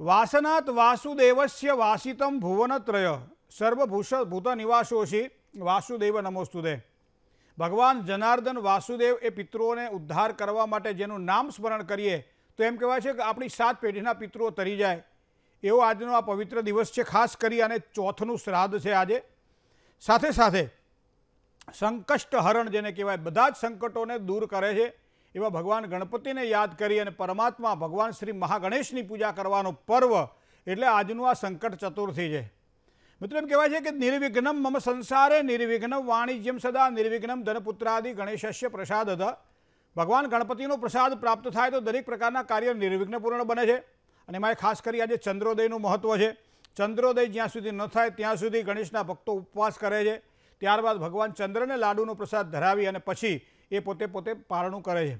વાસનાથ વાસુદેવસ્ય વાસિતમ ભુવનત્રય સર્વભૂષ ભૂત નિવાસોશી વાસુદેવ નમોસ્તુદે ભગવાન જનાર્દન વાસુદેવ એ પિતૃઓને ઉદ્ધાર કરવા માટે જેનું નામ સ્મરણ કરીએ તો એમ કહેવાય છે કે આપણી સાત પેઢીના પિત્રો તરી જાય એવો આજનો આ પવિત્ર દિવસ છે ખાસ કરી અને ચોથનું શ્રાદ્ધ છે આજે સાથે સાથે સંકષ્ટ હરણ જેને કહેવાય બધા જ સંકટોને દૂર કરે છે એવા ભગવાન ગણપતિને યાદ કરી અને પરમાત્મા ભગવાન શ્રી મહાગણેશની પૂજા કરવાનો પર્વ એટલે આજનું આ સંકટ ચતુર્થી છે મિત્રો એમ કહેવાય છે કે નિર્વિઘ્નમ મમ સંસારે નિર્વિઘ્નમ વાણિજ્યમ સદા નિર્વિઘ્નમ ધનપુત્રાદિ ગણેશસ્ય પ્રસાદ ભગવાન ગણપતિનો પ્રસાદ પ્રાપ્ત થાય તો દરેક પ્રકારના કાર્ય નિર્વિઘ્નપૂર્ણ બને છે અને એમાં ખાસ કરી આજે ચંદ્રોદયનું મહત્ત્વ છે ચંદ્રોદય જ્યાં સુધી ન થાય ત્યાં સુધી ગણેશના ભક્તો ઉપવાસ કરે છે ત્યારબાદ ભગવાન ચંદ્રને લાડુનો પ્રસાદ ધરાવી અને પછી એ પોતે પોતે પારણું કરે છે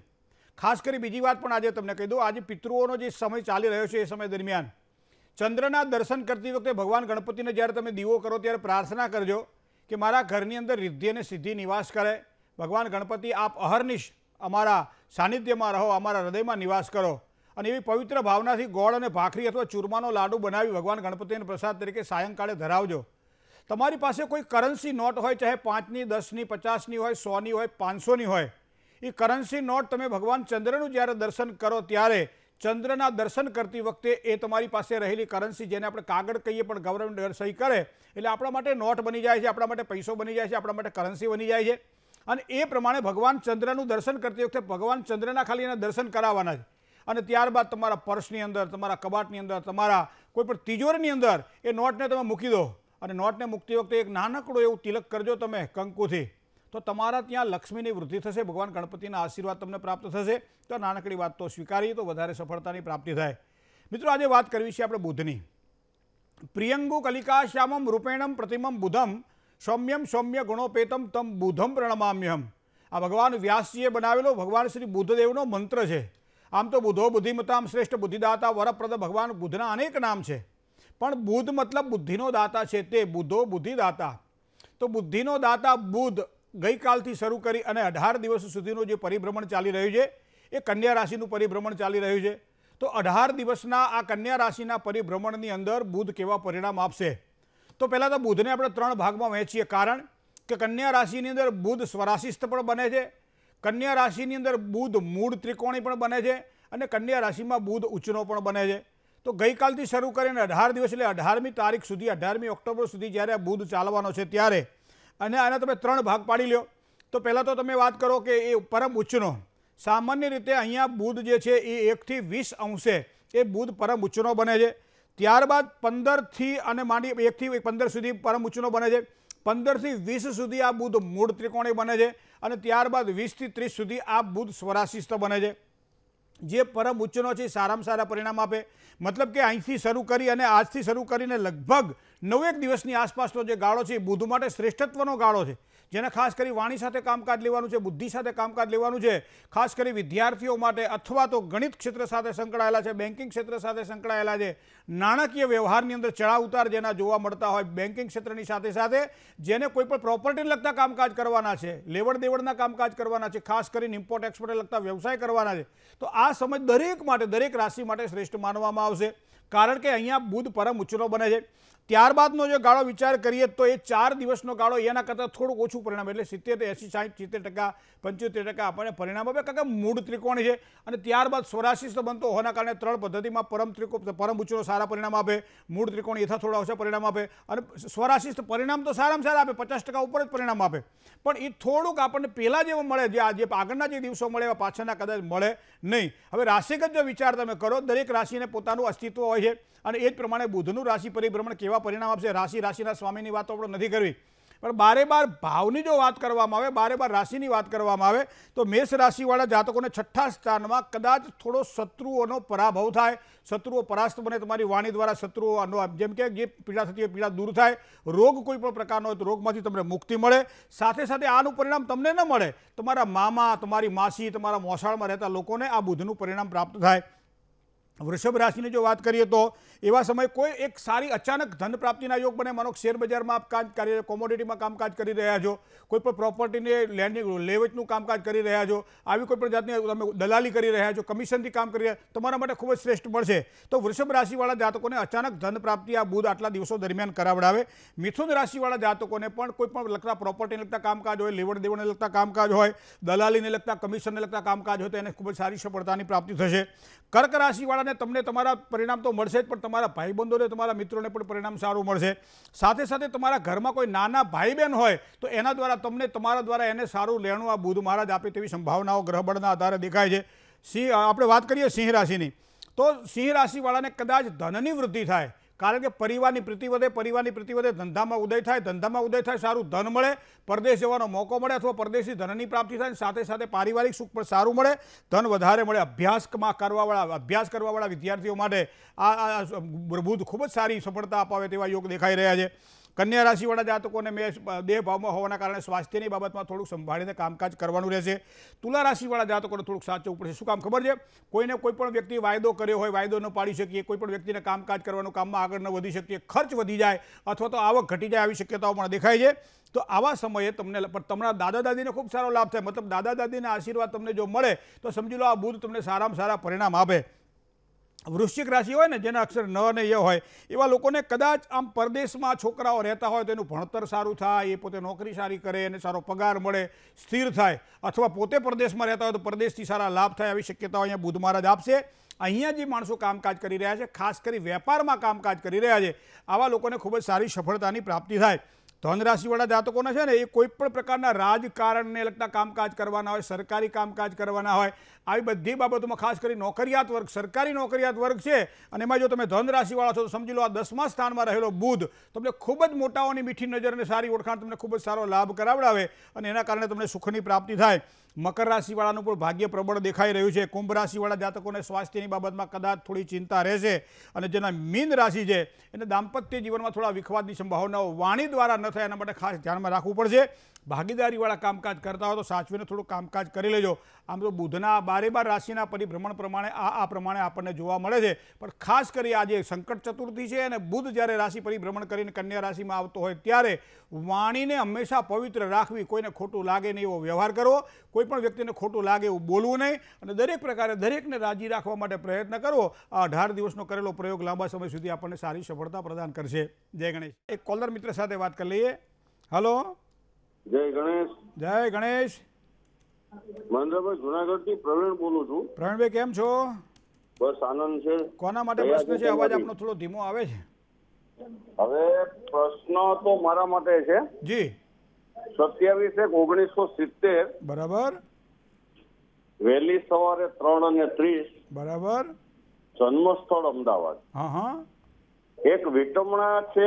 ખાસ કરી બીજી વાત પણ આજે તમને કહી દઉં આજે પિતૃઓનો જે સમય ચાલી રહ્યો છે એ સમય દરમિયાન ચંદ્રના દર્શન કરતી વખતે ભગવાન ગણપતિને જ્યારે તમે દીવો કરો ત્યારે પ્રાર્થના કરજો કે મારા ઘરની અંદર રિદ્ધિ અને સિદ્ધિ નિવાસ કરે ભગવાન ગણપતિ આપ અહર્નિશ અમારા સાનિધ્યમાં રહો અમારા હૃદયમાં નિવાસ કરો અને એવી પવિત્ર ભાવનાથી ગોળ અને ભાખરી અથવા ચૂરમાનો લાડુ બનાવી ભગવાન ગણપતિને પ્રસાદ તરીકે સાયંકાળે ધરાવજો તમારી પાસે કોઈ કરન્સી નોટ હોય ચાહે પાંચની દસની પચાસની હોય સોની હોય પાંચસોની હોય એ કરન્સી નોટ તમે ભગવાન ચંદ્રનું જ્યારે દર્શન કરો ત્યારે ચંદ્રના દર્શન કરતી વખતે એ તમારી પાસે રહેલી કરન્સી જેને આપણે કાગળ કહીએ પણ ગવર્મેન્ટ સહી કરે એટલે આપણા માટે નોટ બની જાય છે આપણા માટે પૈસો બની જાય છે આપણા માટે કરન્સી બની જાય છે અને એ પ્રમાણે ભગવાન ચંદ્રનું દર્શન કરતી વખતે ભગવાન ચંદ્રના ખાલી એના દર્શન કરાવવાના છે અને ત્યારબાદ તમારા પર્સની અંદર તમારા કબાટની અંદર તમારા કોઈ પણ તિજોરીની અંદર એ નોટને તમે મૂકી દો અને નોટને મૂકતી વખતે એક નાનકડો એવું તિલક કરજો તમે કંકુથી તો તમારા ત્યાં લક્ષ્મીની વૃદ્ધિ થશે ભગવાન ગણપતિના આશીર્વાદ તમને પ્રાપ્ત થશે તો નાનકડી વાત તો સ્વીકારી તો વધારે સફળતાની પ્રાપ્તિ થાય મિત્રો આજે વાત કરવી છે આપણે બુધની પ્રિયંગુ કલિકાશ્યામમ રૂપેણમ પ્રતિમમ બુધમ સૌમ્યમ સૌમ્ય ગુણોપેતમ તમ બુધમ પ્રણમામ્યહમ આ ભગવાન વ્યાસજીએ બનાવેલો ભગવાન શ્રી બુદ્ધદેવનો મંત્ર છે આમ તો બુધો બુદ્ધિમતામ શ્રેષ્ઠ બુદ્ધિદાતા વરપ્રદ ભગવાન બુદ્ધના અનેક નામ છે પણ બુદ્ધ મતલબ બુદ્ધિનો દાતા છે તે બુદ્ધો બુદ્ધિદાતા તો બુદ્ધિનો દાતા બુદ્ધ ગઈકાલથી શરૂ કરી અને અઢાર દિવસ સુધીનું જે પરિભ્રમણ ચાલી રહ્યું છે એ કન્યા રાશિનું પરિભ્રમણ ચાલી રહ્યું છે તો અઢાર દિવસના આ કન્યા રાશિના પરિભ્રમણની અંદર બુધ કેવા પરિણામ આપશે તો પહેલાં તો બુધને આપણે ત્રણ ભાગમાં વહેંચીએ કારણ કે કન્યા રાશિની અંદર બુધ સ્વરાશિસ્થ પણ બને છે કન્યા રાશિની અંદર બુધ મૂળ ત્રિકોણી પણ બને છે અને કન્યા રાશિમાં બુધ ઉચ્ચનો પણ બને છે તો ગઈકાલથી શરૂ કરીને અઢાર દિવસ એટલે અઢારમી તારીખ સુધી અઢારમી ઓક્ટોબર સુધી જ્યારે બુધ ચાલવાનો છે ત્યારે અને આના તમે ત્રણ ભાગ પાડી લો તો પહેલાં તો તમે વાત કરો કે એ પરમ ઉચ્ચનો સામાન્ય રીતે અહીંયા બુધ જે છે એ એકથી વીસ અંશે એ બુધ પરમ ઉચ્ચનો બને છે ત્યારબાદ પંદરથી અને માંડી એકથી પંદર સુધી પરમ ઉચ્ચનો બને છે પંદરથી વીસ સુધી આ બુધ મૂળ ત્રિકોણી બને છે અને ત્યારબાદ વીસથી ત્રીસ સુધી આ બુધ સ્વરાશિસ્ત બને છે જે પરમ ઉચ્ચનો છે સારામાં સારા પરિણામ આપે મતલબ કે અહીંથી શરૂ કરી અને આજથી શરૂ કરીને લગભગ નવેક દિવસની આસપાસનો જે ગાળો છે એ બુદ્ધ માટે શ્રેષ્ઠત્વનો ગાળો છે જેને ખાસ કરી વાણી સાથે કામકાજ લેવાનું છે બુદ્ધિ સાથે કામકાજ લેવાનું છે ખાસ કરી વિદ્યાર્થીઓ માટે અથવા તો ગણિત ક્ષેત્ર સાથે સંકળાયેલા છે બેન્કિંગ ક્ષેત્ર સાથે સંકળાયેલા છે નાણાકીય વ્યવહારની અંદર ચડાવ ઉતાર જેના જોવા મળતા હોય બેન્કિંગ ક્ષેત્રની સાથે સાથે જેને કોઈ પણ પ્રોપર્ટીને લગતા કામકાજ કરવાના છે લેવડ દેવડના કામકાજ કરવાના છે ખાસ કરીને ઇમ્પોર્ટ એક્સપોર્ટને લગતા વ્યવસાય કરવાના છે તો આ સમય દરેક માટે દરેક રાશિ માટે શ્રેષ્ઠ માનવામાં આવશે કારણ કે અહીંયા બુધ પરમ ઉચ્ચનો બને છે ત્યારબાદનો જો ગાળો વિચાર કરીએ તો એ ચાર દિવસનો ગાળો એના કરતાં થોડુંક ઓછું પરિણામ એટલે સિત્તેર એંસી સાહીઠ સિત્તેર ટકા પંચોતેર ટકા આપણને પરિણામ આપે કારણ કે મૂળ ત્રિકોણ છે અને ત્યારબાદ સ્વરાશિષ બનતો હોવાના કારણે ત્રણ પદ્ધતિમાં પરમ ત્રિકો પરમ ઉચ્ચનો સારા પરિણામ આપે મૂળ ત્રિકોણ થોડા ઓછા પરિણામ આપે અને સ્વરાશિષ પરિણામ તો સારામાં સારા આપે પચાસ ટકા ઉપર જ પરિણામ આપે પણ એ થોડુંક આપણને પહેલાં જેવું મળે જે આજે આગળના જે દિવસો મળે એવા પાછળના કદાચ મળે નહીં હવે રાશિગત જો વિચાર તમે કરો દરેક રાશિને પોતાનું અસ્તિત્વ હોય છે અને એ જ પ્રમાણે બુધનું રાશિ પરિભ્રમણ કેવા કેવા પરિણામ આપશે રાશિ રાશિના સ્વામીની વાત આપણે નથી કરવી પણ બારે બાર ભાવની જો વાત કરવામાં આવે બારે બાર રાશિની વાત કરવામાં આવે તો મેષ રાશિવાળા જાતકોને છઠ્ઠા સ્થાનમાં કદાચ થોડો શત્રુઓનો પરાભવ થાય શત્રુઓ પરાસ્ત બને તમારી વાણી દ્વારા શત્રુઓનો જેમ કે જે પીડા થતી હોય પીડા દૂર થાય રોગ કોઈ પણ પ્રકારનો હોય તો રોગમાંથી તમને મુક્તિ મળે સાથે સાથે આનું પરિણામ તમને ન મળે તમારા મામા તમારી માસી તમારા મોસાળમાં રહેતા લોકોને આ બુધનું પરિણામ પ્રાપ્ત થાય વૃષભ રાશિની જો વાત કરીએ તો એવા સમયે કોઈ એક સારી અચાનક ધન પ્રાપ્તિના યોગ બને માનો શેરબજારમાં આપ કામ કરી કોમોડિટીમાં કામકાજ કરી રહ્યા છો કોઈ પણ પ્રોપર્ટીને લેન્ડિંગ લેવેચનું કામકાજ કરી રહ્યા છો આવી કોઈ પણ જાતની તમે દલાલી કરી રહ્યા છો કમિશનથી કામ કરી રહ્યા તમારા માટે ખૂબ જ શ્રેષ્ઠ મળશે તો વૃષભ રાશિવાળા જાતકોને અચાનક ધન પ્રાપ્તિ આ બુધ આટલા દિવસો દરમિયાન કરાવડાવે મિથુન રાશિવાળા જાતકોને પણ કોઈ પણ લગતા પ્રોપર્ટીને લગતા કામકાજ હોય લેવડ દેવડને લગતા કામકાજ હોય દલાલીને લગતા કમિશનને લગતા કામકાજ હોય તો એને ખૂબ જ સારી સફળતાની પ્રાપ્તિ થશે કર્ક રાશિવાળા અને તમને તમારા પરિણામ તો મળશે જ પણ તમારા ભાઈબંધોને તમારા મિત્રોને પણ પરિણામ સારું મળશે સાથે સાથે તમારા ઘરમાં કોઈ નાના ભાઈ બહેન હોય તો એના દ્વારા તમને તમારા દ્વારા એને સારું લેણું આ બુધ મહારાજ આપે તેવી સંભાવનાઓ ગ્રહબળના આધારે દેખાય છે સિંહ આપણે વાત કરીએ સિંહ રાશિની તો સિંહ રાશિવાળાને કદાચ ધનની વૃદ્ધિ થાય કારણ કે પરિવારની પ્રતિ વધે પરિવારની પ્રતિ વધે ધંધામાં ઉદય થાય ધંધામાં ઉદય થાય સારું ધન મળે પરદેશ જવાનો મોકો મળે અથવા પરદેશી ધનની પ્રાપ્તિ થાય સાથે સાથે પારિવારિક સુખ પણ સારું મળે ધન વધારે મળે અભ્યાસમાં કરવાવાળા અભ્યાસ કરવાવાળા વિદ્યાર્થીઓ માટે આ બુધ ખૂબ જ સારી સફળતા અપાવે તેવા યોગ દેખાઈ રહ્યા છે કન્યા રાશિવાળા જાતકોને મેષ દેહભાવમાં હોવાના કારણે સ્વાસ્થ્યની બાબતમાં થોડુંક સંભાળીને કામકાજ કરવાનું રહેશે તુલા રાશિવાળા જાતકોને થોડુંક સાચવવું પડશે શું કામ ખબર છે કોઈને કોઈ પણ વ્યક્તિ વાયદો કર્યો હોય વાયદો ન પાડી શકીએ કોઈ પણ વ્યક્તિને કામકાજ કરવાનું કામમાં આગળ ન વધી શકીએ ખર્ચ વધી જાય અથવા તો આવક ઘટી જાય આવી શક્યતાઓ પણ દેખાય છે તો આવા સમયે તમને પણ તમારા દાદા દાદીને ખૂબ સારો લાભ થાય મતલબ દાદા દાદીના આશીર્વાદ તમને જો મળે તો સમજી લો આ બુધ તમને સારામાં સારા પરિણામ આપે વૃશ્ચિક રાશિ હોય ને જેના અક્ષર ન અને ય હોય એવા લોકોને કદાચ આમ પરદેશમાં છોકરાઓ રહેતા હોય તો એનું ભણતર સારું થાય એ પોતે નોકરી સારી કરે અને સારો પગાર મળે સ્થિર થાય અથવા પોતે પરદેશમાં રહેતા હોય તો પરદેશથી સારા લાભ થાય આવી શક્યતાઓ અહીંયા બુધ મહારાજ આપશે અહીંયા જે માણસો કામકાજ કરી રહ્યા છે ખાસ કરી વેપારમાં કામકાજ કરી રહ્યા છે આવા લોકોને ખૂબ જ સારી સફળતાની પ્રાપ્તિ થાય ધનરાશિવાળા જાતકોને છે ને એ કોઈપણ પ્રકારના રાજકારણને લગતા કામકાજ કરવાના હોય સરકારી કામકાજ કરવાના હોય આવી બધી બાબતોમાં ખાસ કરી નોકરિયાત વર્ગ સરકારી નોકરિયાત વર્ગ છે અને એમાં જો તમે ધન રાશિવાળા છો તો સમજી લો આ દસમા સ્થાનમાં રહેલો બુધ તમને ખૂબ જ મોટાઓની મીઠી નજર અને સારી ઓળખાણ તમને ખૂબ જ સારો લાભ કરાવડાવે અને એના કારણે તમને સુખની પ્રાપ્તિ થાય મકર રાશિવાળાનું પણ ભાગ્ય પ્રબળ દેખાઈ રહ્યું છે કુંભ રાશિવાળા જાતકોને સ્વાસ્થ્યની બાબતમાં કદાચ થોડી ચિંતા રહેશે અને જેના મીન રાશિ છે એને દાંપત્ય જીવનમાં થોડા વિખવાદની સંભાવનાઓ વાણી દ્વારા ન થાય એના માટે ખાસ ધ્યાનમાં રાખવું પડશે ભાગીદારીવાળા કામકાજ કરતા હોય તો સાચવીને થોડું કામકાજ કરી લેજો આમ તો બુધના બારે બાર રાશિના પરિભ્રમણ પ્રમાણે આ આ પ્રમાણે આપણને જોવા મળે છે પણ ખાસ કરી આજે સંકટ ચતુર્થી છે અને બુધ જ્યારે રાશિ પરિભ્રમણ કરીને કન્યા રાશિમાં આવતો હોય ત્યારે વાણીને હંમેશા પવિત્ર રાખવી કોઈને ખોટું લાગે નહીં એવો વ્યવહાર કરવો કોઈ પણ વ્યક્તિને ખોટું લાગે એવું બોલવું નહીં અને દરેક પ્રકારે દરેકને રાજી રાખવા માટે પ્રયત્ન કરવો આ અઢાર દિવસનો કરેલો પ્રયોગ લાંબા સમય સુધી આપણને સારી સફળતા પ્રદાન કરશે જય ગણેશ એક કોલર મિત્ર સાથે વાત કરી લઈએ હલો જય ગણેશ જય ગણેશ મહેન્દ્રભાઈ જુનાગઢ થી પ્રવીણ બોલું છું પ્રવીણભાઈ કેમ છો બસ આનંદ છે કોના માટે પ્રશ્ન છે અવાજ આપનો થોડો ધીમો આવે છે હવે પ્રશ્ન તો મારા માટે છે જી સત્યાવીસ એક ઓગણીસો સિત્તેર બરાબર વહેલી સવારે ત્રણ અને ત્રીસ બરાબર જન્મસ્થળ અમદાવાદ હા હા એક વિટમણા છે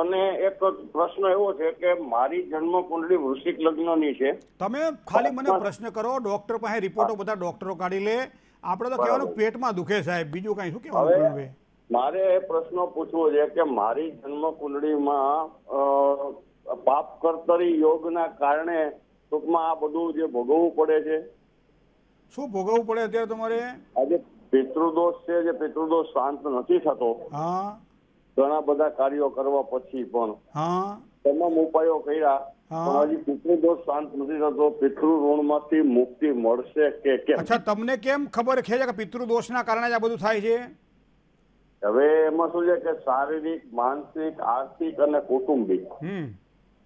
અને એક પ્રશ્ન એવો છે કે મારી જન્મ કુંડલી વૃશ્ચિક લગ્નની છે તમે ખાલી મને પ્રશ્ન કરો ડોક્ટર પાસે રિપોર્ટો બધા ડોક્ટરો કાઢી લે આપણે તો કહેવાનું પેટમાં દુખે સાહેબ બીજું કઈ શું કહેવાનું મારે એ પ્રશ્ન પૂછવો છે કે મારી જન્મ કુંડળીમાં પાપ કર્તરી યોગના કારણે ટૂંકમાં આ બધું જે ભોગવવું પડે છે શું ભોગવવું પડે અત્યારે તમારે આજે પિતૃદોષ છે જે પિતૃદોષ શાંત નથી થતો હા ઘણા બધા કાર્યો કરવા પછી પણ તમામ ઉપાયો કર્યા શારીરિક માનસિક આર્થિક અને કુટુંબિક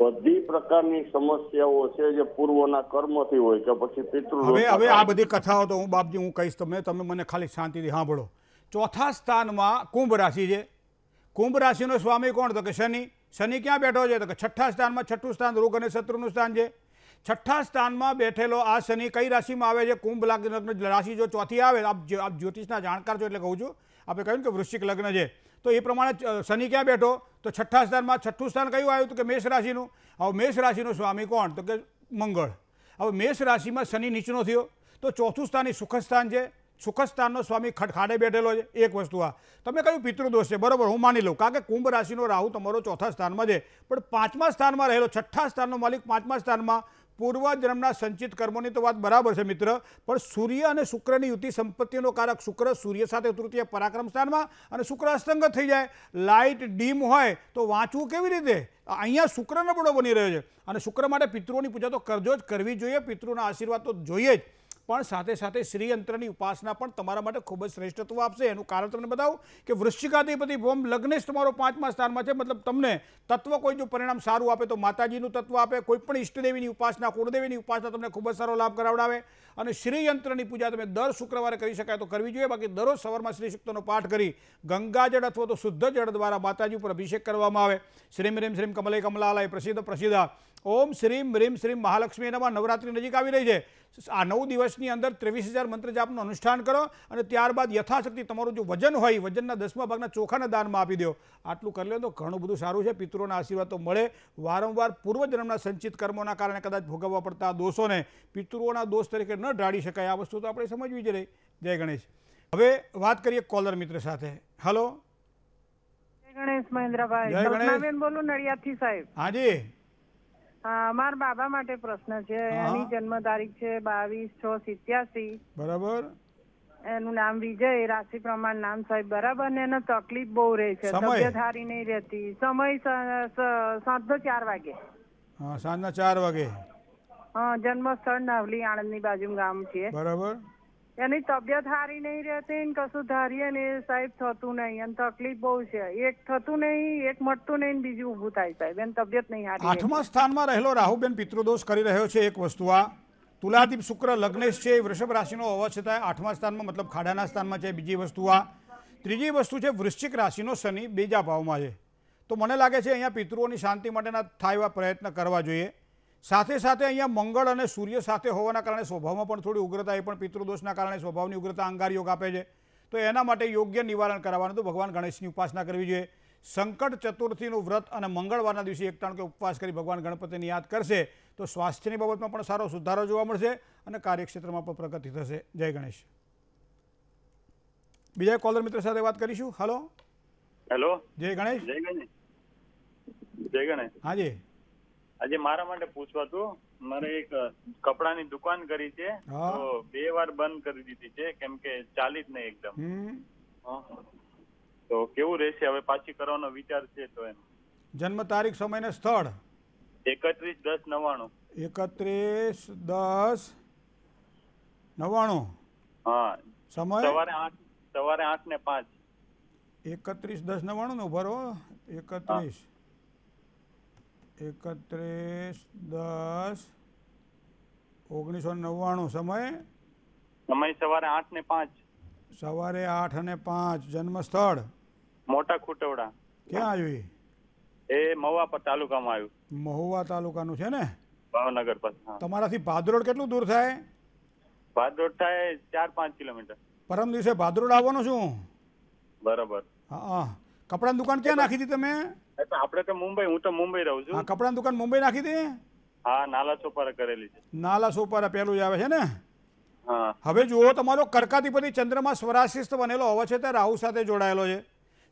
બધી પ્રકારની સમસ્યાઓ છે જે પૂર્વના થી હોય કે પછી પિતૃ હવે આ બધી કથાઓ તો હું બાપજી હું કહીશ તમે તમે મને ખાલી શાંતિથી સાંભળો ચોથા સ્થાનમાં કુંભ રાશિ છે કુંભ રાશિનો સ્વામી કોણ તો કે શનિ શનિ ક્યાં બેઠો છે તો કે છઠ્ઠા સ્થાનમાં છઠ્ઠું સ્થાન રોગ અને શત્રુનું સ્થાન છે છઠ્ઠા સ્થાનમાં બેઠેલો આ શનિ કઈ રાશિમાં આવે છે કુંભ લગ્ન રાશિ જો ચોથી આવે આપ જ્યોતિષના જાણકાર છો એટલે કહું છું આપણે કહ્યું કે વૃશ્ચિક લગ્ન છે તો એ પ્રમાણે શનિ ક્યાં બેઠો તો છઠ્ઠા સ્થાનમાં છઠ્ઠું સ્થાન કયું આવ્યું તો કે મેષ રાશિનું હવે મેષ રાશિનું સ્વામી કોણ તો કે મંગળ હવે મેષ રાશિમાં શનિ નીચનો થયો તો ચોથું સ્થાન એ સુખ સ્થાન છે સુખસ્થાનનો સ્વામી ખડખાડે બેઠેલો છે એક વસ્તુ આ તમે કહ્યું પિતૃદોષ છે બરાબર હું માની લઉં કારણ કે કુંભ રાશિનો રાહુ તમારો ચોથા સ્થાનમાં છે પણ પાંચમા સ્થાનમાં રહેલો છઠ્ઠા સ્થાનનો માલિક પાંચમા સ્થાનમાં પૂર્વજન્મના સંચિત કર્મોની તો વાત બરાબર છે મિત્ર પણ સૂર્ય અને શુક્રની યુતિ સંપત્તિનો કારક શુક્ર સૂર્ય સાથે તૃતીય પરાક્રમ સ્થાનમાં અને શુક્ર અસ્તંગત થઈ જાય લાઇટ ડીમ હોય તો વાંચવું કેવી રીતે અહીંયા શુક્રનો બડો બની રહ્યો છે અને શુક્ર માટે પિતૃઓની પૂજા તો કરજો જ કરવી જોઈએ પિતૃના આશીર્વાદ તો જોઈએ જ પણ સાથે સાથે શ્રીયંત્રની ઉપાસના પણ તમારા માટે ખૂબ જ શ્રેષ્ઠત્વ આપશે એનું કારણ તમને બતાવું કે વૃશ્ચિકાધિપતિ ભોમ લગ્નેશ તમારો પાંચમા સ્થાનમાં છે મતલબ તમને તત્વ કોઈ જો પરિણામ સારું આપે તો માતાજીનું તત્વ આપે કોઈ પણ ઈષ્ટદેવીની ઉપાસના કુળદેવીની ઉપાસના તમને ખૂબ જ સારો લાભ કરાવડાવે અને શ્રીયંત્રની પૂજા તમે દર શુક્રવારે કરી શકાય તો કરવી જોઈએ બાકી દરરોજ સવારમાં શ્રી સૂક્તનો પાઠ કરી ગંગાજળ અથવા તો શુદ્ધ જળ દ્વારા માતાજી ઉપર અભિષેક કરવામાં આવે શ્રીમ રેમ શ્રીમ કમલે કમલાલય પ્રસિદ્ધ પ્રસિદ્ધા ઓમ શ્રીમ રીમ શ્રીમ મહાલક્ષ્મી એનામાં નવરાત્રિ નજીક આવી રહી છે આ નવ દિવસની અંદર ત્રેવીસ હજાર મંત્ર જાપનું અનુષ્ઠાન કરો અને ત્યારબાદ યથાશક્તિ તમારું જો વજન હોય વજનના દસમા ભાગના ચોખાના દાનમાં આપી દો આટલું કરી લો તો ઘણું બધું સારું છે પિતૃના આશીર્વાદ મળે વારંવાર પૂર્વજન્મના સંચિત કર્મોના કારણે કદાચ ભોગવવા પડતા દોષોને પિતૃઓના દોષ તરીકે ન ઢાળી શકાય આ વસ્તુ તો આપણે સમજવી જ રહી જય ગણેશ હવે વાત કરીએ કોલર મિત્ર સાથે હલો ગણેશ મહેન્દ્રભાઈ બોલું નડિયાદ થી સાહેબ હાજી મારા બાબા માટે પ્રશ્ન છે એની જન્મ તારીખ છે બાવીસ છ સિત્યાસી બરાબર એનું નામ વિજય રાશિ પ્રમાણ નામ સાહેબ બરાબર ને એને તકલીફ બહુ રહે છે તબિયત સારી નહીં રહેતી સમય સાંજનો ચાર વાગે સાંજના ચાર વાગે હા જન્મ સ્થળ નવલી ની બાજુ ગામ છે બરાબર એની તબિયત સારી નહીં રહેતી ને કશું ધારીએ ને એ સાહેબ થતું નહીં અને તકલીફ બહુ છે એક થતું નહીં એક મટતું નહીં બીજું ઊભું થાય સાહેબ એની તબિયત નહીં સારી આઠમા સ્થાનમાં રહેલો રાહુબેન પિતૃદોષ કરી રહ્યો છે એક વસ્તુ આ તુલાદીપ શુક્ર લગ્નેશ છે એ વૃષભ રાશિનો હોવા છતાં આઠમા સ્થાનમાં મતલબ ખાડાના સ્થાનમાં છે બીજી વસ્તુ આ ત્રીજી વસ્તુ છે વૃશ્ચિક રાશિનો શનિ બીજા ભાવમાં છે તો મને લાગે છે અહીંયા પિતૃઓની શાંતિ માટેના થાય એવા પ્રયત્ન કરવા જોઈએ સાથે સાથે અહીંયા મંગળ અને સૂર્ય સાથે હોવાના કારણે સ્વભાવમાં પણ થોડી ઉગ્રતા એ પણ પિતૃદોષના કારણે સ્વભાવની ઉગ્રતા અંગાર યોગ આપે છે તો એના માટે યોગ્ય નિવારણ કરાવવાનું તો ભગવાન ગણેશની ઉપાસના કરવી જોઈએ સંકટ ચતુર્થીનું વ્રત અને મંગળવારના દિવસે એકટાણ કે ઉપવાસ કરી ભગવાન ગણપતિની યાદ કરશે તો સ્વાસ્થ્યની બાબતમાં પણ સારો સુધારો જોવા મળશે અને કાર્યક્ષેત્રમાં પણ પ્રગતિ થશે જય ગણેશ બીજા કોલર મિત્ર સાથે વાત કરીશું હલો હેલો જય ગણેશ જય ગણેશ જય ગણેશ હાજી આજે મારા માટે પૂછવાતું મારે એક કપડાની દુકાન કરી છે તો બે વાર બંધ કરી દીધી છે કેમ કે ચાલી જ નહીં એકદમ તો કેવું રહેશે હવે પાછી કરવાનો વિચાર છે તો એમ જન્મ તારીખ સમય ને સ્થળ એકત્રીસ દસ નવ્વાણું એકત્રીસ દસ નવ્વાણું હા સમય સવારે આઠ સવારે આઠ ને પાંચ એકત્રીસ દસ નવ્વાણું નો ભરો એકત્રીસ એકત્રીસ દસ ઓગણીસો નવ્વાણું સમય સમય સવારે આઠ ને પાંચ સવારે આઠ અને પાંચ જન્મ મોટા ખુટવડા ક્યાં આવ્યું એ મહુવા પર તાલુકામાં આવ્યું મહુવા તાલુકાનું છે ને ભાવનગર પાસે તમારાથી ભાદરોડ કેટલું દૂર થાય ભાદરોડ થાય ચાર પાંચ કિલોમીટર પરમ દિવસે ભાદરોડ આવવાનું છું બરાબર હા કપડાની દુકાન ક્યાં નાખી હતી તમે આપણે તો મુંબઈ હું તો મુંબઈ રહું છું કપડા દુકાન મુંબઈ નાખી દે હા નાલા સોપારા કરેલી છે નાલા સોપારા પેલું જ આવે છે ને હવે જુઓ તમારો કર્કાધિપતિ ચંદ્રમાં સ્વરાશિસ્ત બનેલો હોવા છે તે રાહુ સાથે જોડાયેલો છે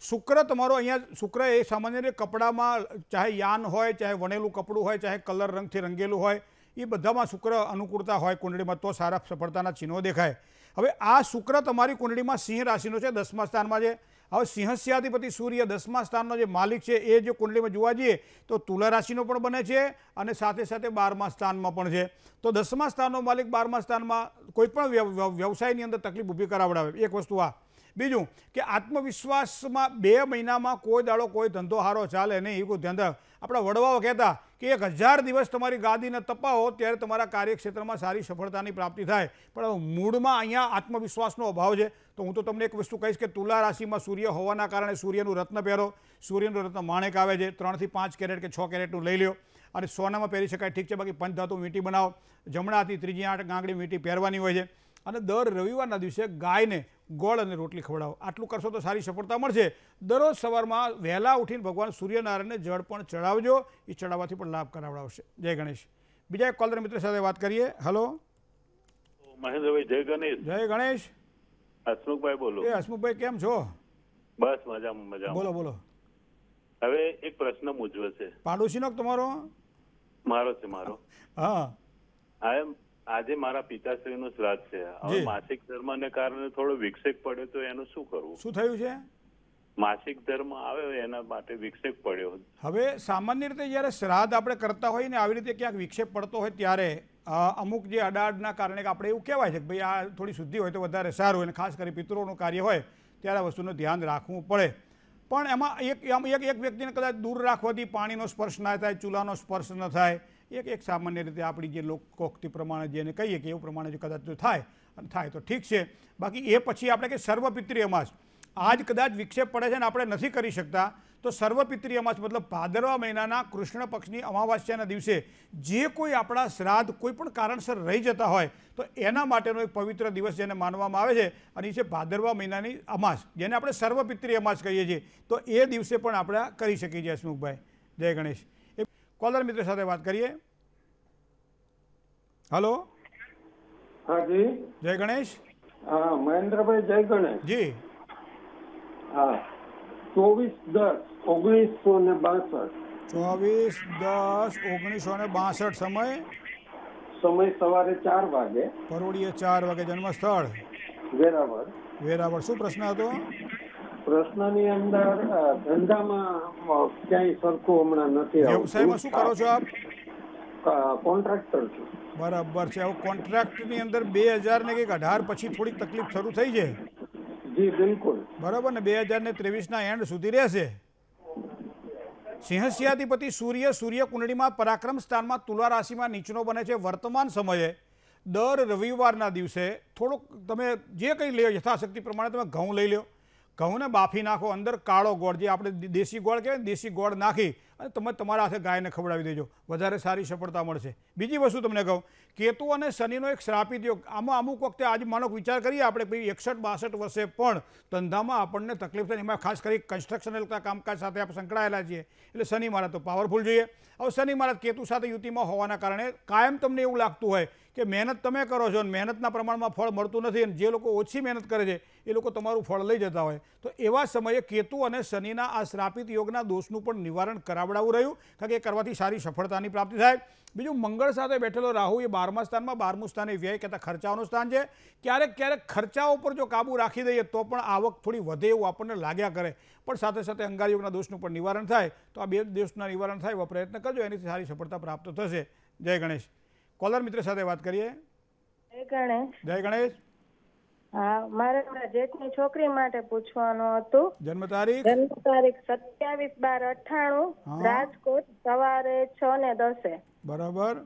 શુક્ર તમારો અહીંયા શુક્ર એ સામાન્ય રીતે કપડામાં ચાહે યાન હોય ચાહે વણેલું કપડું હોય ચાહે કલર રંગથી રંગેલું હોય એ બધામાં શુક્ર અનુકૂળતા હોય કુંડળીમાં તો સારા સફળતાના ચિહ્નો દેખાય હવે આ શુક્ર તમારી કુંડળીમાં સિંહ રાશિનો છે દસમા સ્થાનમાં છે હવે સિંહસ્યાધિપતિ સૂર્ય દસમા સ્થાનનો જે માલિક છે એ જો કુંડલીમાં જોવા જઈએ તો તુલા રાશિનો પણ બને છે અને સાથે સાથે બારમા સ્થાનમાં પણ છે તો દસમા સ્થાનનો માલિક બારમા સ્થાનમાં કોઈ પણ વ્યવસાયની અંદર તકલીફ ઊભી કરાવડાવે એક વસ્તુ આ બીજું કે આત્મવિશ્વાસમાં બે મહિનામાં કોઈ દાડો કોઈ ધંધો હારો ચાલે નહીં એવું ધંધા આપણા વડવાઓ કહેતા કે એક હજાર દિવસ તમારી ગાદીને તપાવો ત્યારે તમારા કાર્યક્ષેત્રમાં સારી સફળતાની પ્રાપ્તિ થાય પણ મૂળમાં અહીંયા આત્મવિશ્વાસનો અભાવ છે તો હું તો તમને એક વસ્તુ કહીશ કે તુલા રાશિમાં સૂર્ય હોવાના કારણે સૂર્યનું રત્ન પહેરો સૂર્યનું રત્ન માણેક આવે છે ત્રણથી પાંચ કેરેટ કે છ કેરેટનું લઈ લ્યો અને સોનામાં પહેરી શકાય ઠીક છે બાકી પંચ ધાતુ બનાવો જમણાથી ત્રીજી આઠ ગાંગડી મીટી પહેરવાની હોય છે અને દર રવિવારના દિવસે ગાયને ગોળ અને રોટલી ખવડાવો આટલું કરશો તો સારી સફળતા મળશે દરરોજ સવારમાં વહેલા ઉઠીને ભગવાન સૂર્યનારાયણને જળ પણ ચડાવજો એ ચડાવવાથી પણ લાભ કરાવડાવશે જય ગણેશ બીજા એક કોલર મિત્ર સાથે વાત કરીએ હલો મહેન્દ્રભાઈ જય ગણેશ જય ગણેશ હસમુખભાઈ બોલો એ હસમુખભાઈ કેમ છો બસ મજા મજા બોલો બોલો હવે એક પ્રશ્ન મૂજવે છે પાડોશીનો તમારો મારો છે મારો હા આઈ એમ આજે મારા પિતાશ્રીનું શ્રાદ્ધ છે હવે માસિક ધર્મને કારણે થોડો વિક્ષેપ પડ્યો તો એનું શું કરવું શું થયું છે માસિક ધર્મ આવ્યો એના માટે વિક્ષેપ પડ્યો હવે સામાન્ય રીતે જ્યારે શ્રાદ્ધ આપણે કરતા હોય ને આવી રીતે ક્યાંક વિક્ષેપ પડતો હોય ત્યારે અમુક જે અડાડના કારણે આપણે એવું કહેવાય છે કે ભાઈ આ થોડી શુદ્ધિ હોય તો વધારે સારું અને ખાસ કરી પિતૃઓનું કાર્ય હોય ત્યારે આ વસ્તુનું ધ્યાન રાખવું પડે પણ એમાં એક એક વ્યક્તિને કદાચ દૂર રાખવાથી પાણીનો સ્પર્શ ના થાય ચૂલાનો સ્પર્શ ન થાય એક એક સામાન્ય રીતે આપણી જે કોકતી પ્રમાણે જેને કહીએ કે એવું પ્રમાણે જો કદાચ જો થાય અને થાય તો ઠીક છે બાકી એ પછી આપણે કે સર્વપિત્રી અમાસ આજ કદાચ વિક્ષેપ પડે છે ને આપણે નથી કરી શકતા તો સર્વપિત્રી અમાસ મતલબ ભાદરવા મહિનાના કૃષ્ણ પક્ષની અમાવાસ્યાના દિવસે જે કોઈ આપણા શ્રાદ્ધ કોઈ પણ કારણસર રહી જતા હોય તો એના માટેનો એક પવિત્ર દિવસ જેને માનવામાં આવે છે અને એ છે ભાદરવા મહિનાની અમાસ જેને આપણે સર્વપિત્રી અમાસ કહીએ છીએ તો એ દિવસે પણ આપણે કરી શકીએ છીએ હસમુખભાઈ જય ગણેશ કોલર મિત્ર સાથે વાત કરીએ હલો હા જી જય ગણેશ હા મહેન્દ્રભાઈ જય ગણેશ જી હા ચોવીસ દસ ઓગણીસો ને બાસઠ ચોવીસ દસ ઓગણીસો ને બાસઠ સમય સમય સવારે ચાર વાગે પરોડીએ ચાર વાગે જન્મસ્થળ વેરાવળ વેરાવળ શું પ્રશ્ન હતો પ્રશ્નની અંદર ધંધામાં ક્યાંય સરખું હમણાં નથી વ્યવસાયમાં શું કરો છો આપ કોન્ટ્રાક્ટર છું બરાબર છે કોન્ટ્રાક્ટ ની અંદર બે હજાર ને કંઈક અઢાર પછી થોડીક તકલીફ શરૂ થઈ છે જી બિલકુલ બરાબર ને બે હજાર ને ત્રેવીસના એન્ડ સુધી રહેશે સિંહસ્યાધિપતિ સૂર્ય સૂર્ય કુંડળીમાં પરાક્રમ સ્થાનમાં તુલા રાશિમાં નીચનો બને છે વર્તમાન સમયે દર રવિવારના દિવસે થોડોક તમે જે કંઈ લ્યો યથાશક્તિ પ્રમાણે તમે ઘઉં લઈ લ્યો ઘઉંને બાફી નાખો અંદર કાળો ગોળ જે આપણે દેશી ગોળ કહેવાય દેશી ગોળ નાખી અને તમે તમારા હાથે ગાયને ખવડાવી દેજો વધારે સારી સફળતા મળશે બીજી વસ્તુ તમને કહું કેતુ અને શનિનો એક શ્રાપિત યોગ આમાં અમુક વખતે આજે માનો વિચાર કરીએ આપણે ભાઈ એકસઠ બાસઠ વર્ષે પણ ધંધામાં આપણને તકલીફ થાય એમાં ખાસ કરી કન્સ્ટ્રક્શન લગતા કામકાજ સાથે આપણે સંકળાયેલા છીએ એટલે શનિ મહારાજ તો પાવરફુલ જોઈએ હવે શનિ મહારાજ કેતુ સાથે યુતિમાં હોવાના કારણે કાયમ તમને એવું લાગતું હોય કે મહેનત તમે કરો છો અને મહેનતના પ્રમાણમાં ફળ મળતું નથી અને જે લોકો ઓછી મહેનત કરે છે એ લોકો તમારું ફળ લઈ જતા હોય તો એવા સમયે કેતુ અને શનિના આ શ્રાપિત યોગના દોષનું પણ નિવારણ કરાવ આવડાવવું રહ્યું કારણ કે કરવાથી સારી સફળતાની પ્રાપ્તિ થાય બીજું મંગળ સાથે બેઠેલો રાહુ એ બારમા સ્થાનમાં બારમું સ્થાન વ્યય કહેતા ખર્ચાઓનું સ્થાન છે ક્યારેક ક્યારેક ખર્ચાઓ પર જો કાબૂ રાખી દઈએ તો પણ આવક થોડી વધે એવું આપણને લાગ્યા કરે પણ સાથે સાથે અંગારયોગના દોષનું પણ નિવારણ થાય તો આ બે દોષના નિવારણ થાય એવો પ્રયત્ન કરજો એનીથી સારી સફળતા પ્રાપ્ત થશે જય ગણેશ કોલર મિત્ર સાથે વાત કરીએ જય ગણેશ જય ગણેશ મારે મારા જેઠની છોકરી માટે પૂછવાનું હતું જન્મ તારીખ જન્મ તારીખ સત્યાવીસ બાર અઠાણું રાજકોટ સવારે છ ને દસે બરાબર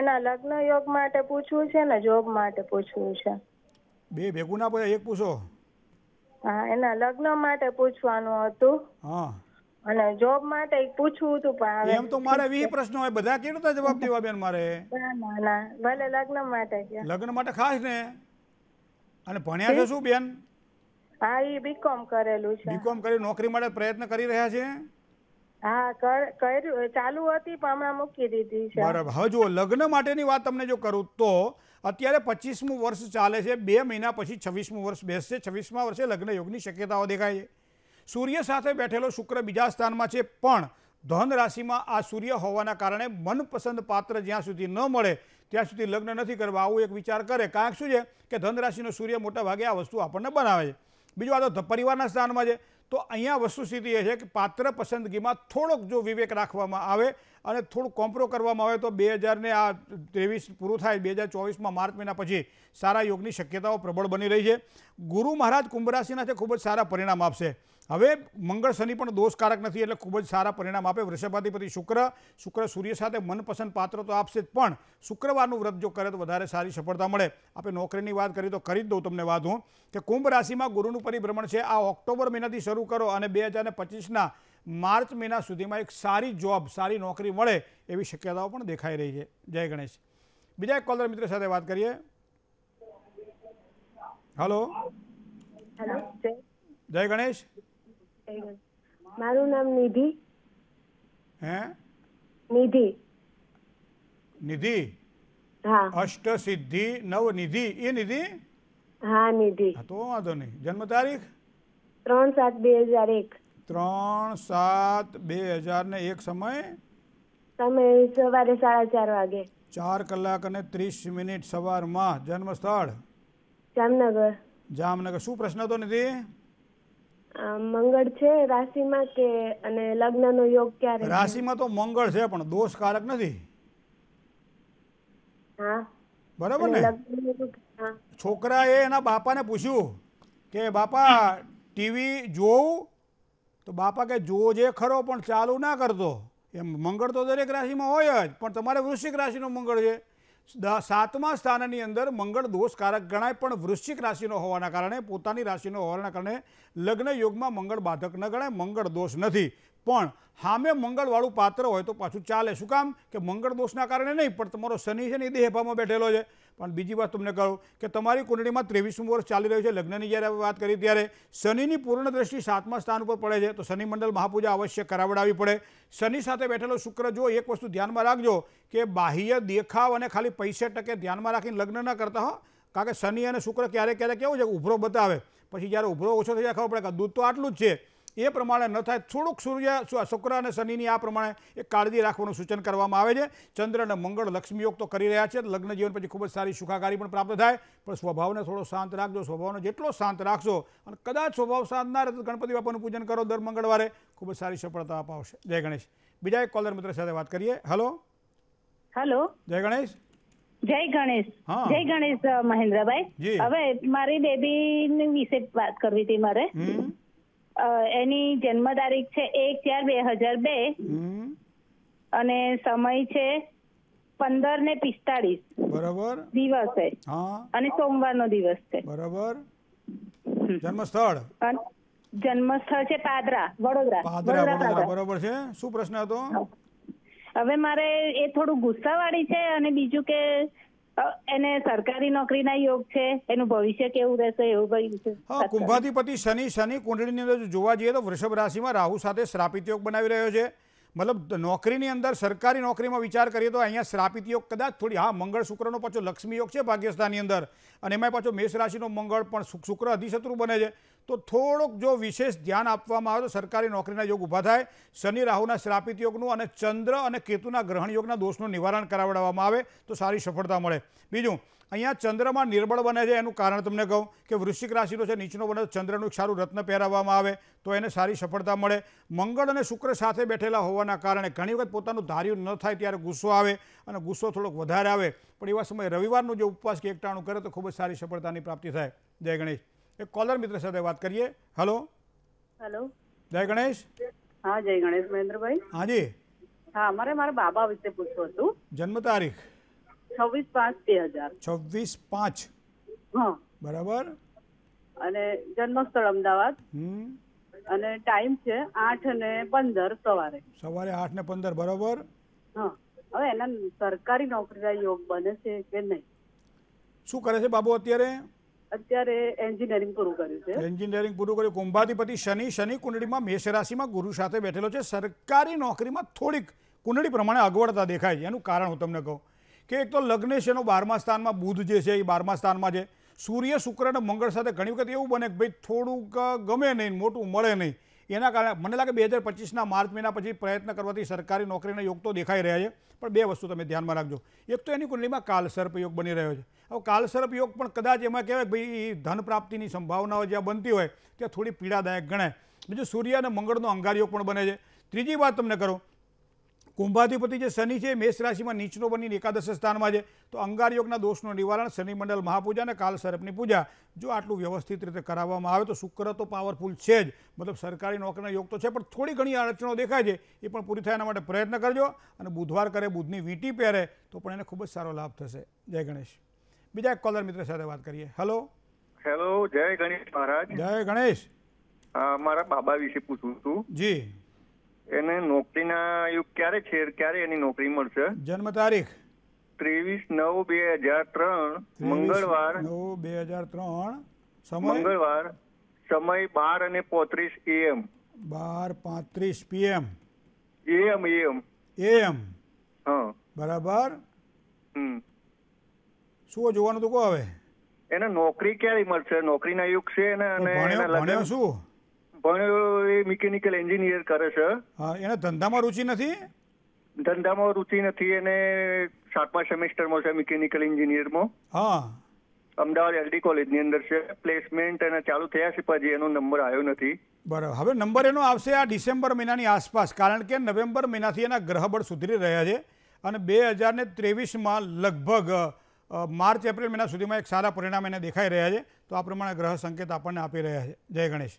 એના લગ્ન યોગ માટે પૂછવું છે ને જોબ માટે પૂછવું છે બે ભેગું ના પડે એક પૂછો હા એના લગ્ન માટે પૂછવાનું હતું હા અને જોબ માટે પૂછવું હતું પણ હવે એમ તો મારે વી પ્રશ્નો હોય બધા કેવી જવાબ દેવા બેન મારે ના ના ભલે લગ્ન માટે લગ્ન માટે ખાસ ને અને ભણ્યા છે શું બેન હા એ બીકોમ કરેલું છે બીકોમ કરી નોકરી માટે પ્રયત્ન કરી રહ્યા છે હા કર્યું ચાલુ હતી પણ હમણાં મૂકી દીધી બરાબર હવે લગ્ન માટેની વાત તમને જો કરું તો અત્યારે પચીસમું વર્ષ ચાલે છે બે મહિના પછી છવ્વીસમું વર્ષ બેસશે છવ્વીસમાં વર્ષે લગ્ન યોગની શક્યતાઓ દેખાય છે સૂર્ય સાથે બેઠેલો શુક્ર બીજા સ્થાનમાં છે પણ ધન રાશિમાં આ સૂર્ય હોવાના કારણે મનપસંદ પાત્ર જ્યાં સુધી ન મળે ત્યાં સુધી લગ્ન નથી કરવા આવું એક વિચાર કરે કારણ શું છે કે ધન રાશિનો સૂર્ય મોટા ભાગે આ વસ્તુ આપણને બનાવે છે બીજું આ તો પરિવારના સ્થાનમાં છે તો અહીંયા વસ્તુ એ છે કે પાત્ર પસંદગીમાં થોડોક જો વિવેક રાખવામાં આવે અને થોડુંક કોમ્પ્રો કરવામાં આવે તો બે હજારને આ ત્રેવીસ પૂરું થાય બે હજાર ચોવીસમાં માર્ચ મહિના પછી સારા યોગની શક્યતાઓ પ્રબળ બની રહી છે ગુરુ મહારાજ કુંભરાશિના છે ખૂબ જ સારા પરિણામ આપશે હવે મંગળ શનિ પણ દોષકારક નથી એટલે ખૂબ જ સારા પરિણામ આપે વૃષભાધિપતિ શુક્ર શુક્ર સૂર્ય સાથે મનપસંદ પાત્ર તો આપશે જ પણ શુક્રવારનું વ્રત જો કરે તો વધારે સારી સફળતા મળે આપણે નોકરીની વાત કરી તો કરી જ દઉં તમને વાત હું કે કુંભ રાશિમાં ગુરુનું પરિભ્રમણ છે આ ઓક્ટોબર મહિનાથી શરૂ કરો અને બે હજાર પચીસના માર્ચ મહિના સુધીમાં એક સારી જોબ સારી નોકરી મળે એવી શક્યતાઓ પણ દેખાઈ રહી છે જય ગણેશ બીજા એક કોલર મિત્ર સાથે વાત કરીએ હલો જય ગણેશ મારું નામ નિધિ હે નિધિ નિધિ હા અષ્ટ સિદ્ધિ નવ નિધિ એ નિધિ હા નિધિ તો વાંધો નહીં જન્મ તારીખ ત્રણ સાત બે હજાર એક ત્રણ સાત બે હજાર ને એક સમય સમય સવારે સાડા ચાર વાગે ચાર કલાક અને ત્રીસ મિનિટ સવારમાં જન્મ સ્થળ જામનગર જામનગર શું પ્રશ્ન હતો નિધિ મંગળ છે રાશિમાં કે અને લગ્નનો યોગ ક્યારે રાશિમાં તો મંગળ છે પણ દોષકારક નથી હા બરાબર ને એ એના બાપાને પૂછ્યું કે બાપા ટીવી જોઉં તો બાપા કે જોજે ખરો પણ ચાલુ ના કરતો એમ મંગળ તો દરેક રાશિમાં હોય જ પણ તમારે વૃશ્ચિક રાશિનો મંગળ છે સાતમા સ્થાનની અંદર મંગળ દોષકારક ગણાય પણ વૃશ્ચિક રાશિનો હોવાના કારણે પોતાની રાશિનો હોવાના કારણે લગ્ન યોગમાં મંગળ બાધક ન ગણાય મંગળ દોષ નથી પણ હામે મંગળવાળું પાત્ર હોય તો પાછું ચાલે શું કામ કે મંગળ દોષના કારણે નહીં પણ તમારો શનિ છે ને એ દેહભામાં બેઠેલો છે પણ બીજી વાત તમને કહું કે તમારી કુંડળીમાં ત્રેવીસમું વર્ષ ચાલી રહ્યું છે લગ્નની જ્યારે વાત કરી ત્યારે શનિની પૂર્ણ દ્રષ્ટિ સાતમા સ્થાન ઉપર પડે છે તો શનિ મંડળ મહાપૂજા અવશ્ય કરાવડાવી પડે શનિ સાથે બેઠેલો શુક્ર જો એક વસ્તુ ધ્યાનમાં રાખજો કે બાહ્ય દેખાવ અને ખાલી પૈસે ટકે ધ્યાનમાં રાખીને લગ્ન ન કરતા હો કારણ કે શનિ અને શુક્ર ક્યારેક ક્યારેક કેવું છે ઉભરો બતાવે પછી જ્યારે ઉભરો ઓછો થઈ જાય ખબર પડે કે દૂધ તો આટલું જ છે એ પ્રમાણે ન થાય થોડુંક સૂર્ય શુક્ર અને શનિની આ પ્રમાણે એ કાળજી રાખવાનું સૂચન કરવામાં આવે છે ચંદ્ર અને મંગળ લક્ષ્મીયોગ તો કરી રહ્યા છે લગ્ન જીવન પછી ખૂબ જ સારી સુખાકારી પણ પ્રાપ્ત થાય પણ સ્વભાવને થોડો શાંત રાખજો સ્વભાવને જેટલો શાંત રાખશો અને કદાચ સ્વભાવ શાંત ના રહે તો ગણપતિ બાપાનું પૂજન કરો દર મંગળવારે ખૂબ જ સારી સફળતા અપાવશે જય ગણેશ બીજા એક કોલર મિત્ર સાથે વાત કરીએ હલો હલો જય ગણેશ જય ગણેશ જય ગણેશ મહેન્દ્રભાઈ હવે મારી બેબી વિશે વાત કરવી હતી મારે એની જન્મ તારીખ છે એક ચાર બે હજાર બે અને સમય છે પંદર ને પિસ્તાળીસ બરાબર દિવસે અને સોમવારનો દિવસ છે બરાબર જન્મ સ્થળ છે પાદરા વડોદરા પાદરા વડોદરા બરાબર છે શું પ્રશ્ન હતો હવે મારે એ થોડું ગુસ્સાવાળી છે અને બીજું કે એને સરકારી નોકરીના યોગ છે એનું ભવિષ્ય કેવું રહેશે એવું ભાઈ હા કુંભાધિપતિ શનિ શનિ કુંડળીની અંદર જોવા જઈએ તો વૃષભ રાશિમાં રાહુ સાથે શ્રાપિત યોગ બનાવી રહ્યો છે મતલબ નોકરીની અંદર સરકારી નોકરીમાં વિચાર કરીએ તો અહીંયા શ્રાપિત યોગ કદાચ થોડી હા મંગળ શુક્રનો પાછો લક્ષ્મી યોગ છે ભાગ્યસ્થાનની અંદર અને એમાં પાછો મેષ રાશિનો મંગળ પણ શુક્ર અધિશત્રુ બને છે તો થોડોક જો વિશેષ ધ્યાન આપવામાં આવે તો સરકારી નોકરીના યોગ ઊભા થાય શનિ રાહુના શ્રાપિત યોગનું અને ચંદ્ર અને કેતુના ગ્રહણ યોગના દોષનું નિવારણ કરાવડાવવામાં આવે તો સારી સફળતા મળે બીજું અહીંયા ચંદ્રમાં નિર્બળ બને છે એનું કારણ તમને કહું કે વૃશ્ચિક રાશિનો છે નીચનો બને ચંદ્રનું એક સારું રત્ન પહેરાવવામાં આવે તો એને સારી સફળતા મળે મંગળ અને શુક્ર સાથે બેઠેલા હોવાના કારણે ઘણી વખત પોતાનું ધાર્યું ન થાય ત્યારે ગુસ્સો આવે અને ગુસ્સો થોડોક વધારે આવે પણ એવા સમયે રવિવારનો જો ઉપવાસ કે એકટાણું કરે તો ખૂબ જ સારી સફળતાની પ્રાપ્તિ થાય જય ગણેશ એક કોલર મિત્ર સાથે વાત કરીએ હલો હેલો જય ગણેશ હા જય ગણેશ મહેન્દ્રભાઈ હાજી હા મારે મારા બાબા વિશે પૂછવું હતું જન્મ તારીખ છવ્વીસ પાંચ બે હજાર છવ્વીસ પાંચ હા બરાબર અને જન્મસ્થળ અમદાવાદ અને ટાઈમ છે આઠ ને પંદર સવારે સવારે આઠ ને પંદર બરાબર હા હવે એના સરકારી નોકરીના યોગ બને છે કે નહીં શું કરે છે બાબુ અત્યારે અત્યારે એન્જિનિયરિંગ પૂરું કર્યું છે એન્જિનિયરિંગ પૂરું કર્યું કુંભાધિપતિ શનિ શનિ કુંડળીમાં મેષ રાશિમાં ગુરુ સાથે બેઠેલો છે સરકારી નોકરીમાં થોડીક કુંડળી પ્રમાણે અગવડતા દેખાય છે એનું કારણ હું તમને કહું કે એક તો લગ્ન છે એનો બારમા સ્થાનમાં બુધ જે છે એ બારમા સ્થાનમાં છે સૂર્ય શુક્ર અને મંગળ સાથે ઘણી વખત એવું બને કે ભાઈ થોડુંક ગમે નહીં મોટું મળે નહીં એના કારણે મને લાગે બે હજાર પચીસના માર્ચ મહિના પછી પ્રયત્ન કરવાથી સરકારી નોકરીના યોગ તો દેખાઈ રહ્યા છે પણ બે વસ્તુ તમે ધ્યાનમાં રાખજો એક તો એની કુંડલીમાં કાલસર્પ યોગ બની રહ્યો છે હવે કાલસર્પ યોગ પણ કદાચ એમાં કહેવાય ભાઈ ધન પ્રાપ્તિની સંભાવનાઓ જ્યાં બનતી હોય ત્યાં થોડી પીડાદાયક ગણાય બીજું સૂર્ય અને મંગળનો અંગાર યોગ પણ બને છે ત્રીજી વાત તમને કરું કુંભાધિપતિ જે શનિ છે મેષ રાશિમાં નીચનો બનીને એકાદશ સ્થાનમાં છે તો અંગાર યોગના દોષનું નિવારણ શનિમંડળ મહાપૂજા અને કાલ કાલસર્પની પૂજા જો આટલું વ્યવસ્થિત રીતે કરાવવામાં આવે તો શુક્ર તો પાવરફુલ છે જ મતલબ સરકારી નોકરીના યોગ તો છે પણ થોડી ઘણી અડચણો દેખાય છે એ પણ પૂરી થાય એના માટે પ્રયત્ન કરજો અને બુધવાર કરે બુધની વીંટી પહેરે તો પણ એને ખૂબ જ સારો લાભ થશે જય ગણેશ બીજા એક કોલર મિત્ર સાથે વાત કરીએ હેલો હેલો જય ગણેશ મહારાજ જય ગણેશ મારા બાબા વિશે પૂછવું છું જી એને નોકરીના યુગ ક્યારે છે ક્યારે એની નોકરી મળશે જન્મ તારીખ ત્રેવીસ નવ બે હજાર ત્રણ મંગળવાર નવ બે હજાર ત્રણ મંગળવાર સમય બાર અને પોત્રીસ એમ બાર પાંત્રીસ પીએમ એમ એમ એમ હા બરાબર શું જોવાનું તો કહો હવે એને નોકરી ક્યારે મળશે નોકરીના યુગ છે અને ભણ્યો શું પણ એ મિકેનિકલ એન્જિનિયર કરે છે હા એને ધંધામાં રુચિ નથી ધંધામાં રુચિ નથી એને સાતમા સેમિસ્ટરમાં છે મિકેનિકલ એન્જિનિયરમાં હા અમદાવાદ એલડી કોલેજની અંદર છે પ્લેસમેન્ટ અને ચાલુ થયા છે પછી એનો નંબર આવ્યો નથી બરાબર હવે નંબર એનો આવશે આ ડિસેમ્બર મહિનાની આસપાસ કારણ કે નવેમ્બર મહિનાથી એના ગ્રહબળ સુધરી રહ્યા છે અને બે હજારને ત્રેવીસમાં લગભગ માર્ચ એપ્રિલ મહિના સુધીમાં એક સારા પરિણામ એને દેખાઈ રહ્યા છે તો આ પ્રમાણે ગ્રહ સંકેત આપણને આપી રહ્યા છે જય ગણેશ